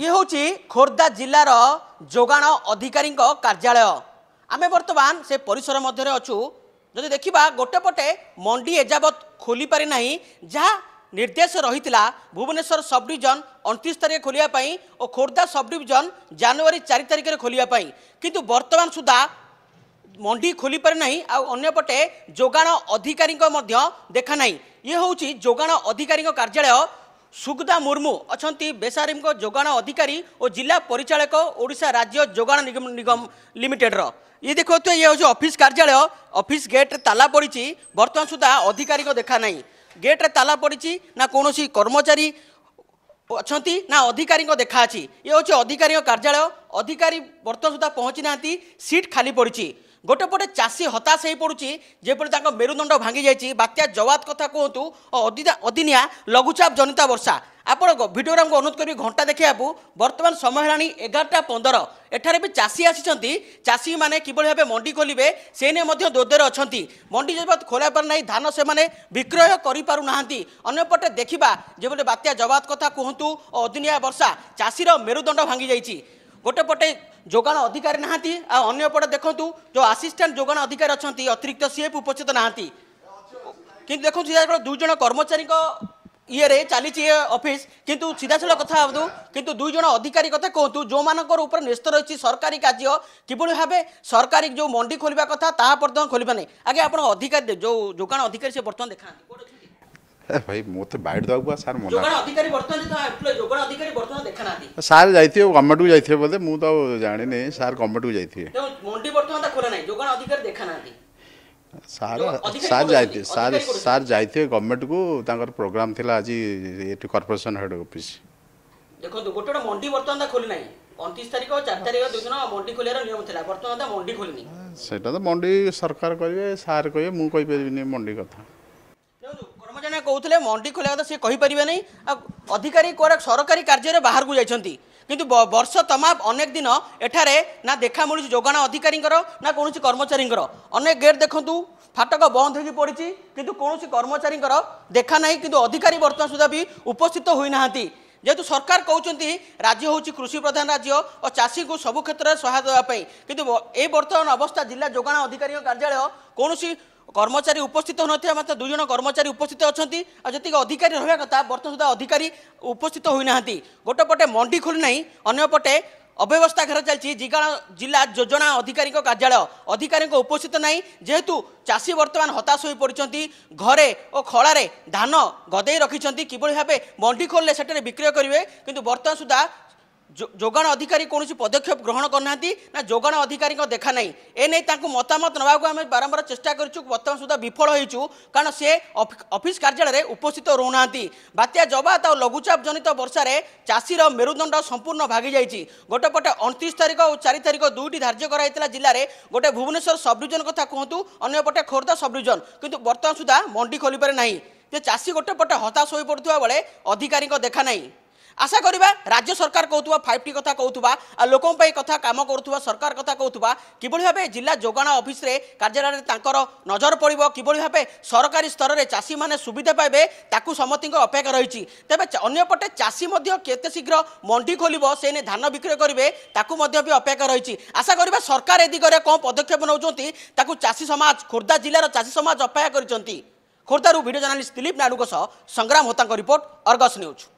ଇଏ ହେଉଛି ଖୋର୍ଦ୍ଧା ଜିଲ୍ଲାର ଯୋଗାଣ ଅଧିକାରୀଙ୍କ କାର୍ଯ୍ୟାଳୟ ଆମେ ବର୍ତ୍ତମାନ ସେ ପରିସର ମଧ୍ୟରେ ଅଛୁ ଯଦି ଦେଖିବା ଗୋଟେ ପଟେ ମଣ୍ଡି ଏଯାବତ ଖୋଲିପାରି ନାହିଁ ଯାହା ନିର୍ଦ୍ଦେଶ ରହିଥିଲା ଭୁବନେଶ୍ୱର ସବ୍ ଡିଭିଜନ ଅଣତିରିଶ ତାରିଖ ଖୋଲିବା ପାଇଁ ଓ ଖୋର୍ଦ୍ଧା ସବ୍ ଡିଭିଜନ ଜାନୁଆରୀ ଚାରି ତାରିଖରେ ଖୋଲିବା ପାଇଁ କିନ୍ତୁ ବର୍ତ୍ତମାନ ସୁଦ୍ଧା ମଣ୍ଡି ଖୋଲିପାରି ନାହିଁ ଆଉ ଅନ୍ୟପଟେ ଯୋଗାଣ ଅଧିକାରୀଙ୍କ ମଧ୍ୟ ଦେଖାନାହିଁ ଇଏ ହେଉଛି ଯୋଗାଣ ଅଧିକାରୀଙ୍କ କାର୍ଯ୍ୟାଳୟ ସୁଗଦା ମୁର୍ମୁ ଅଛନ୍ତି ବେସାରିମଙ୍କ ଯୋଗାଣ ଅଧିକାରୀ ଓ ଜିଲ୍ଲା ପରିଚାଳକ ଓଡ଼ିଶା ରାଜ୍ୟ ଯୋଗାଣ ନିଗମ ନିଗମ ଲିମିଟେଡ଼ର ଇଏ ଦେଖାଉଥିବେ ଇଏ ହେଉଛି ଅଫିସ୍ କାର୍ଯ୍ୟାଳୟ ଅଫିସ୍ ଗେଟ୍ରେ ତାଲା ପଡ଼ିଛି ବର୍ତ୍ତମାନ ସୁଦ୍ଧା ଅଧିକାରୀଙ୍କ ଦେଖାନାହିଁ ଗେଟ୍ରେ ତାଲା ପଡ଼ିଛି ନା କୌଣସି କର୍ମଚାରୀ ଅଛନ୍ତି ନା ଅଧିକାରୀଙ୍କ ଦେଖା ଅଛି ଇଏ ହେଉଛି ଅଧିକାରୀଙ୍କ କାର୍ଯ୍ୟାଳୟ ଅଧିକାରୀ ବର୍ତ୍ତମାନ ସୁଦ୍ଧା ପହଞ୍ଚି ନାହାନ୍ତି ସିଟ୍ ଖାଲି ପଡ଼ିଛି গোটেপটে চাষী হতাশ হয়ে পড়ুছি যেপরি তাঁর মেরুদণ্ড ভাঙ্গি যাই বাত্যা জওয়াত কথা কুহতু ও অদিনিয়া লঘুচাপ জনিতা বর্ষা আপনার ভিডিওরে আমি অনুরোধ করবি ঘণ্টা দেখা বর্তমান সময় হল এগারোটা পনের এখানে বি চাষী আসছেন চাষী মানে কিভাবে ভাবে মন্ডি খোলবে সে নিয়ে দ্বন্দ্বের অনেক মন্ডি যে খোলা পারে না ধান সে বিক্রয় করে পু না অন্যপটে দেখা যেভাবে বাত্যা জবাত কথা কুহতু অদিনিয়া বর্ষা চাষীর মেরুদণ্ড ভাঙ্গি যাই ଗୋଟେ ପଟେ ଯୋଗାଣ ଅଧିକାରୀ ନାହାନ୍ତି ଆଉ ଅନ୍ୟପଟେ ଦେଖନ୍ତୁ ଯେଉଁ ଆସିଷ୍ଟାଣ୍ଟ ଯୋଗାଣ ଅଧିକାରୀ ଅଛନ୍ତି ଅତିରିକ୍ତ ସିଏଫ୍ ଉପସ୍ଥିତ ନାହାନ୍ତି କିନ୍ତୁ ଦେଖନ୍ତୁ ସିଧାସଳଖ ଦୁଇ ଜଣ କର୍ମଚାରୀଙ୍କ ଇଏରେ ଚାଲିଛି ଏ ଅଫିସ୍ କିନ୍ତୁ ସିଧାସଳଖ କଥା ହେବୁ କିନ୍ତୁ ଦୁଇ ଜଣ ଅଧିକାରୀ କଥା କୁହନ୍ତୁ ଯେଉଁମାନଙ୍କର ଉପରେ ନ୍ୟସ୍ତ ରହିଛି ସରକାରୀ କାର୍ଯ୍ୟ କିଭଳି ଭାବେ ସରକାରୀ ଯେଉଁ ମଣ୍ଡି ଖୋଲିବା କଥା ତାହା ବର୍ତ୍ତମାନ ଖୋଲିବା ନାହିଁ ଆଜ୍ଞା ଆପଣ ଅଧିକାରୀ ଯେଉଁ ଯୋଗାଣ ଅଧିକାରୀ ସେ ବର୍ତ୍ତମାନ ଦେଖାନ୍ତି भाई मत बैट दवा को सर मना सारे जाइए गवर्नमेंट को जाइए बोलते मुझे तो जानी सार गमेंट को जाइए सार सार सार जाइए गवर्नमेंट को प्रोग्राम थी आज ये कर्पोरेसन हेड अफिस् देखो गोटे मंडी बर्तमान तो खोली ना अंतिश तारीख चार तारीख दुदिन मंडी खोलियार नियम था बर्तमान मंडी खोली सेटा तो मंडी सरकार कहे सारे मुझे मंडी कथा ଜଣେ କହୁଥିଲେ ମଣ୍ଡି ଖୋଲିବା କଥା ସେ କହିପାରିବେ ନାହିଁ ଆଉ ଅଧିକାରୀ କୁଆଡ଼େ ସରକାରୀ କାର୍ଯ୍ୟରେ ବାହାରକୁ ଯାଇଛନ୍ତି କିନ୍ତୁ ବର୍ଷ ତମାମ ଅନେକ ଦିନ ଏଠାରେ ନା ଦେଖା ମିଳୁଛି ଯୋଗାଣ ଅଧିକାରୀଙ୍କର ନା କୌଣସି କର୍ମଚାରୀଙ୍କର ଅନେକ ଗେଟ୍ ଦେଖନ୍ତୁ ଫାଟକ ବନ୍ଦ ହୋଇକି ପଡ଼ିଛି କିନ୍ତୁ କୌଣସି କର୍ମଚାରୀଙ୍କର ଦେଖା ନାହିଁ କିନ୍ତୁ ଅଧିକାରୀ ବର୍ତ୍ତମାନ ସୁଦ୍ଧା ବି ଉପସ୍ଥିତ ହୋଇନାହାନ୍ତି যেহেতু সরকার কৌঁতি রাজ্য হচ্ছে কৃষি প্রধান রাজ্য ও চাষী সবু ক্ষেত্রে সহায়তা দেওয়া কিন্তু এই বর্তমান অবস্থা জেলা যোগাণ অধিকারী কার্যালয় কৌশি কর্মচারী উপস্থিত হয়ে মাত্র দুইজন কর্মচারী উপস্থিত অনেক আর যেত অধিকারী রহবা কথা বর্তমান সুদ্ধা অধিকারী উপস্থিত হয়ে না গোটে পটে মন্ডি খোলি না অন্যপটে অব্যবস্থা ঘের চালছি জেলা যোজনা অধিকারী কার্যালয় অধিকারী উপস্থিত নাই যেহেতু চাষী বর্তমান হতাশ হয়ে পড়ছেন ঘরে ও খলার ধান গদাই রাখি কিভাবে ভাবে মন্ডি খোললে সেটার বিক্রয় করবে কিন্তু বর্তমান সুদ্ধা ଯୋଗାଣ ଅଧିକାରୀ କୌଣସି ପଦକ୍ଷେପ ଗ୍ରହଣ କରିନାହାନ୍ତି ନା ଯୋଗାଣ ଅଧିକାରୀଙ୍କ ଦେଖା ନାହିଁ ଏ ନେଇ ତାଙ୍କୁ ମତାମତ ନେବାକୁ ଆମେ ବାରମ୍ବାର ଚେଷ୍ଟା କରିଛୁ ବର୍ତ୍ତମାନ ସୁଦ୍ଧା ବିଫଳ ହୋଇଛୁ କାରଣ ସେ ଅଫିସ୍ କାର୍ଯ୍ୟାଳୟରେ ଉପସ୍ଥିତ ରହୁନାହାନ୍ତି ବାତ୍ୟା ଜବାତ ଆଉ ଲଘୁଚାପ ଜନିତ ବର୍ଷାରେ ଚାଷୀର ମେରୁଦଣ୍ଡ ସମ୍ପୂର୍ଣ୍ଣ ଭାଗିଯାଇଛି ଗୋଟେ ପଟେ ଅଣତିରିଶ ତାରିଖ ଓ ଚାରି ତାରିଖ ଦୁଇଟି ଧାର୍ଯ୍ୟ କରାଯାଇଥିଲା ଜିଲ୍ଲାରେ ଗୋଟେ ଭୁବନେଶ୍ୱର ସବ୍ଡିଭିଜନ କଥା କୁହନ୍ତୁ ଅନ୍ୟପଟେ ଖୋର୍ଦ୍ଧା ସବ୍ଡିଭିଜନ କିନ୍ତୁ ବର୍ତ୍ତମାନ ସୁଦ୍ଧା ମଣ୍ଡି ଖୋଲିପାରେ ନାହିଁ ଯେ ଚାଷୀ ଗୋଟେ ପଟେ ହତାଶ ହୋଇପଡ଼ୁଥିବା ବେଳେ ଅଧିକାରୀଙ୍କ ଦେଖା ନାହିଁ আশা করা রাজ্য সরকার কৌথা ফাইভ টি কথা কৌথা লোক কথা কাম করুবা সরকার কথা কৌথা কিভাবে ভাবে জেলা যোগাণ অফিসে কার্যালয়ে তাঁর নজর পড়ব কিভাবে ভাবে সরকারি স্তরের চাষী মানে সুবিধা পাইবে তাকে সমতি অপেক্ষা রয়েছে তবে অন্যপটে চাষী কেতে শীঘ্র মন্ডি খোলব সে নিয়ে ধান বিক্রয় করবে তাকে বি অপেক্ষা রয়েছে আশা করা সরকার এ দিগরে কম পদক্ষেপ নেওয়া তাকে চাষী সমাজ খোর্ধা জেলার চাষী সমাজ অপেক্ষা করছেন খোর্ধার video journalist Dilip Naidu Sangram Hota report Argus news